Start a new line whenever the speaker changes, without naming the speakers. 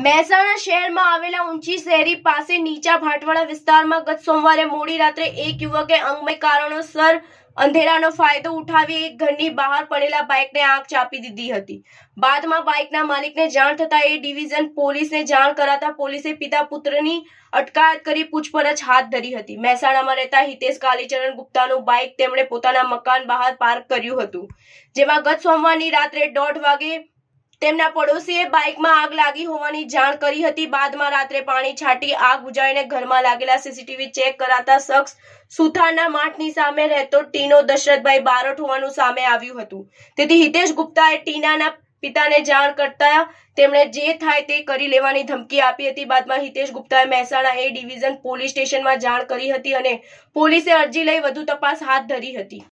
મહેસાણા શહેરમાં આવેલા ઊંચી શેરી પાસે નીચા ભાટવાડા વિસ્તારમાં ગત સોમવારે મોડી રાત્રે એક યુવકે અંગમય કારણોસર અંધેરાનો ફાયદો ઉઠાવી એક ઘરની બહાર પડેલા બાઇકને આગ ચાપી દીધી હતી બાદમાં બાઇકના માલિકને જાણ થતાં એ ડિવિઝન પોલીસને જાણ કરાતા પોલીસે પિતા પુત્રની અટકાયત કરી પૂછપરછ હાથ ધરી હતી મહેસાણામાં રહેતા હિતેશ કાલીચરણ ગુપ્તાનું બાઇક તેમણે પોતાના મકાન બહાર પાર્ક કર્યું હતું જેમાં ગત સોમવારની રાત્રે દોઢ વાગે તેમના પડોશીએ બાઇકમાં આગ લાગી હોવાની જાણ કરી હતી બાદમાં રાત્રે પાણી છાંટી આગ બુજાઈને ઘરમાં લાગેલા સીસીટીવી ચેક કરાતા શખ્સ સુથારના માઠની સામે રહેતો ટીનો દશરથભાઈ બારોટ હોવાનું સામે આવ્યું હતું તેથી હિતેશ ગુપ્તાએ ટીનાના પિતાને જાણ કરતા તેમણે જે થાય તે કરી લેવાની ધમકી આપી હતી બાદમાં હિતેશ ગુપ્તાએ મહેસાણા એ ડિવિઝન પોલીસ સ્ટેશનમાં જાણ કરી હતી અને પોલીસે અરજી લઈ વધુ તપાસ હાથ ધરી હતી